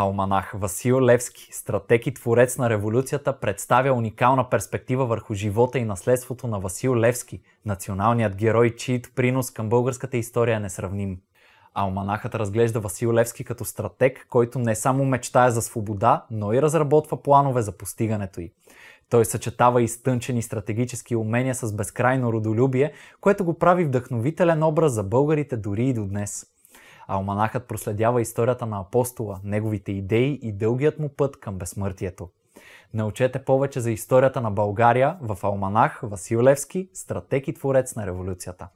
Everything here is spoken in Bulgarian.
Алманах Васил Левски, стратег и творец на революцията, представя уникална перспектива върху живота и наследството на Васил Левски, националният герой, чийт принос към българската история е несравним. Алманахът разглежда Васил Левски като стратег, който не само мечтае за свобода, но и разработва планове за постигането й. Той съчетава изтънчени стратегически умения с безкрайно родолюбие, което го прави вдъхновителен образ за българите дори и до днес – Алманахът проследява историята на апостола, неговите идеи и дългият му път към безсмъртието. Научете повече за историята на България в Алманах Васил Левски, стратег и творец на революцията.